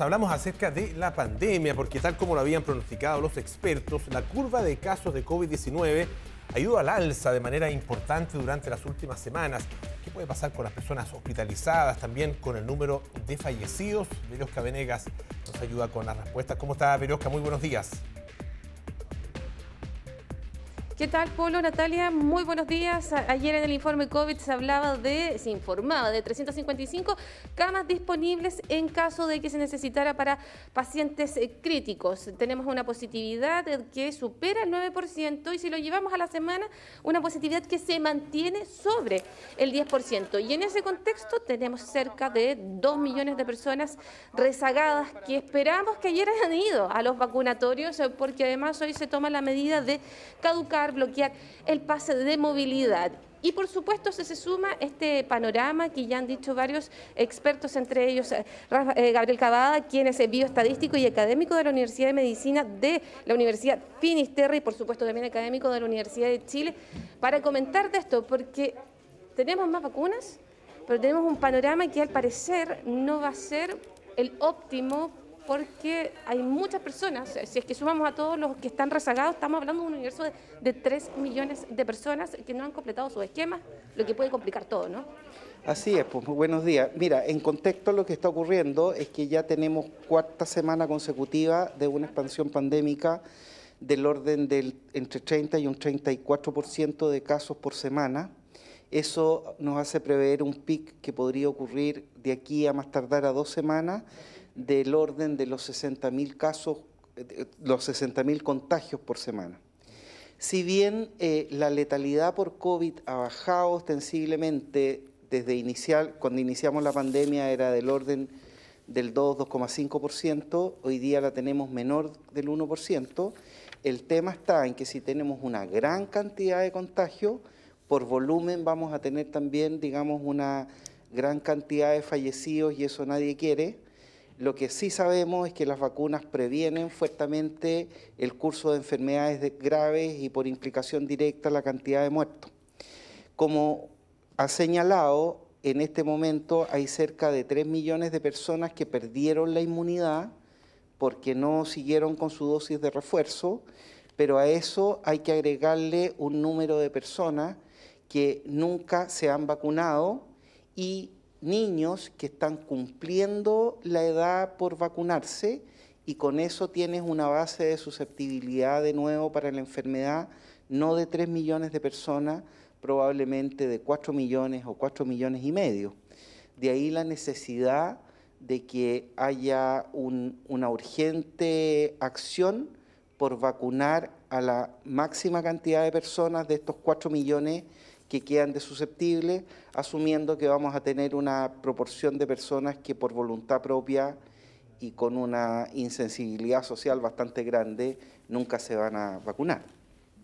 Hablamos acerca de la pandemia, porque tal como lo habían pronosticado los expertos, la curva de casos de COVID-19 ha ido al alza de manera importante durante las últimas semanas. ¿Qué puede pasar con las personas hospitalizadas, también con el número de fallecidos? Verosca Venegas nos ayuda con las respuestas. ¿Cómo está, Verosca? Muy buenos días. ¿Qué tal, Polo, Natalia? Muy buenos días. Ayer en el informe COVID se hablaba de, se informaba de 355 camas disponibles en caso de que se necesitara para pacientes eh, críticos. Tenemos una positividad que supera el 9% y si lo llevamos a la semana, una positividad que se mantiene sobre el 10%. Y en ese contexto tenemos cerca de 2 millones de personas rezagadas que esperamos que ayer hayan ido a los vacunatorios eh, porque además hoy se toma la medida de caducar bloquear el pase de movilidad. Y por supuesto se, suma este panorama que ya han dicho varios expertos, entre ellos eh, eh, Gabriel Cavada, quien es bioestadístico y académico de la Universidad de Medicina de la Universidad Finisterre y por supuesto también académico de la Universidad de Chile, para comentar de esto, porque tenemos más vacunas, pero tenemos un panorama que al parecer no va a ser el óptimo porque hay muchas personas, eh, si es que sumamos a todos los que están rezagados, estamos hablando de un universo de, 3 millones de personas que no han completado su esquema, lo que puede complicar todo, ¿no? Así es, pues buenos días. Mira, en contexto lo que está ocurriendo es que ya tenemos cuarta semana consecutiva de una expansión pandémica del orden del entre 30 y un 34% de casos por semana. Eso nos hace prever un pic que podría ocurrir de aquí a más tardar a dos semanas del orden de los 60.000 casos, eh, los 60.000 contagios por semana. Si bien eh, la letalidad por COVID ha bajado ostensiblemente desde inicial, cuando iniciamos la pandemia era del orden del 2-2,5%, hoy día la tenemos menor del 1%. El tema está en que si tenemos una gran cantidad de contagios, por volumen vamos a tener también, digamos, una gran cantidad de fallecidos y eso nadie quiere. Lo que sí sabemos es que las vacunas previenen fuertemente el curso de enfermedades graves y por implicación directa la cantidad de muertos. Como ha señalado, en este momento hay cerca de 3 millones de personas que perdieron la inmunidad porque no siguieron con su dosis de refuerzo, pero a eso hay que agregarle un número de personas que nunca se han vacunado y niños que están cumpliendo la edad por vacunarse y con eso tienes una base de susceptibilidad de nuevo para la enfermedad, no de 3 millones de personas, probablemente de 4 millones o 4 millones y medio. De ahí la necesidad de que haya una urgente acción por vacunar a la máxima cantidad de personas de estos 4 millones que quedan de susceptibles, asumiendo que vamos a tener una proporción de personas que por voluntad propia y con una insensibilidad social bastante grande nunca se van a vacunar.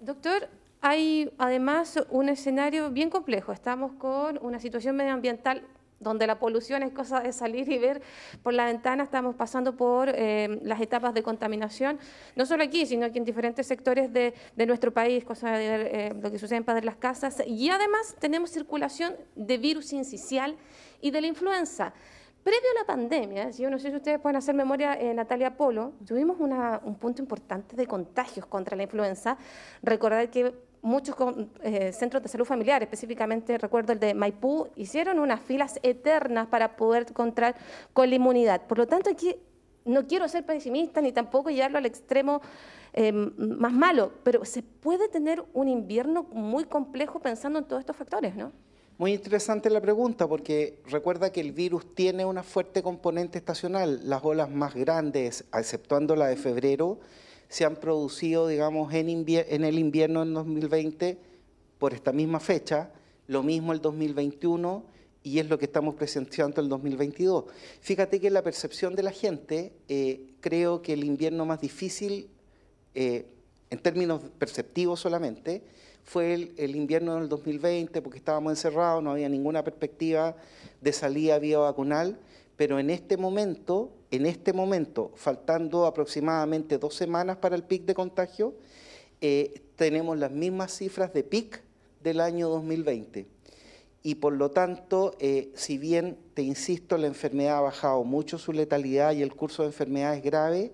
Doctor, hay además un escenario bien complejo. Estamos con una situación medioambiental donde la polución es cosa de salir y ver por la ventana, estamos pasando por eh, las etapas de contaminación, no solo aquí, sino aquí en diferentes sectores de, nuestro país, cosa de eh, lo que sucede en Padre las Casas. Y además tenemos circulación de virus incisional y de la influenza. Previo a la pandemia, yo no sé si ustedes pueden hacer memoria, eh, Natalia Polo, tuvimos un punto importante de contagios contra la influenza. Recordar que muchos eh, centros de salud familiar, específicamente recuerdo el de Maipú, hicieron unas filas eternas para poder encontrar con la inmunidad. Por lo tanto, aquí no quiero ser pesimista ni tampoco llevarlo al extremo eh, más malo, pero se puede tener un invierno muy complejo pensando en todos estos factores, ¿no? Muy interesante la pregunta porque recuerda que el virus tiene una fuerte componente estacional. Las olas más grandes, exceptuando la de febrero, se han producido, digamos, en, en el invierno del 2020 por esta misma fecha, lo mismo el 2021 y es lo que estamos presenciando el 2022. Fíjate que la percepción de la gente, eh, creo que el invierno más difícil, eh, en términos perceptivos solamente, fue el, el, invierno del 2020, porque estábamos encerrados, no había ninguna perspectiva de salida vía vacunal, pero en este momento, en este momento, faltando aproximadamente dos semanas para el pic de contagio, eh, tenemos las mismas cifras de pic del año 2020. Y por lo tanto, eh, si bien, te insisto, la enfermedad ha bajado mucho su letalidad y el curso de enfermedad es grave,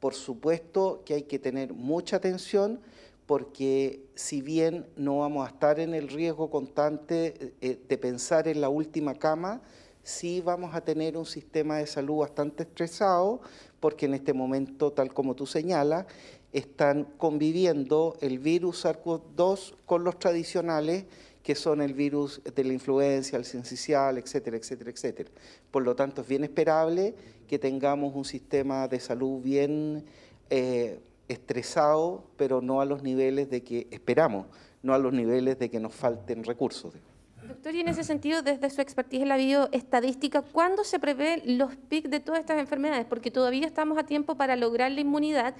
por supuesto que hay que tener mucha atención porque si bien no vamos a estar en el riesgo constante eh, de pensar en la última cama, sí vamos a tener un sistema de salud bastante estresado, porque en este momento, tal como tú señalas, están conviviendo el virus SARS-CoV-2 con los tradicionales, que son el virus de la influencia, el sensicial, etcétera, etcétera, etcétera. Por lo tanto, es bien esperable que tengamos un sistema de salud bien eh, estresado, pero no a los niveles de que esperamos, no a los niveles de que nos falten recursos. Doctor, y en ese sentido, desde su expertise en la bioestadística, ¿cuándo se prevé los PIC de todas estas enfermedades? Porque todavía estamos a tiempo para lograr la inmunidad,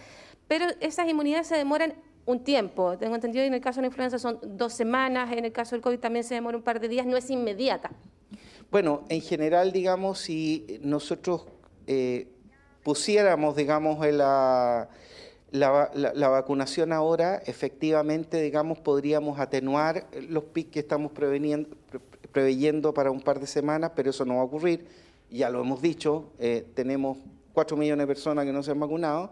pero esas inmunidades se demoran un tiempo. Tengo entendido que en el caso de la influenza son dos semanas, en el caso del COVID también se demora un par de días, no es inmediata. Bueno, en general, digamos, si nosotros eh, pusiéramos, digamos, en la la, vacunación ahora, efectivamente, digamos, podríamos atenuar los picos que estamos preveyendo para un par de semanas, pero eso no va a ocurrir. Ya lo hemos dicho, eh, tenemos cuatro millones de personas que no se han vacunado,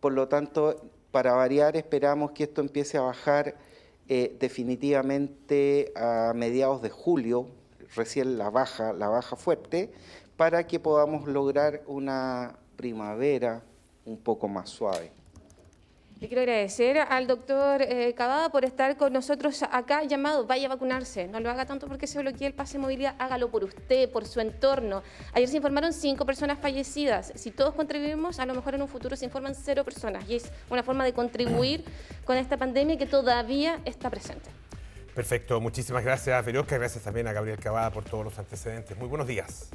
por lo tanto, para variar, esperamos que esto empiece a bajar eh, definitivamente a mediados de julio, recién la baja, la baja fuerte, para que podamos lograr una primavera un poco más suave. Le quiero agradecer al doctor Cabada eh, Cavada por estar con nosotros acá, llamado, vaya a vacunarse, no lo haga tanto porque se bloquee el pase de movilidad, hágalo por usted, por su entorno. Ayer se informaron cinco personas fallecidas, si todos contribuimos, a lo mejor en un futuro se informan cero personas y es una forma de contribuir con esta pandemia que todavía está presente. Perfecto, muchísimas gracias Verosca, gracias también a Gabriel Cavada por todos los antecedentes. Muy buenos días.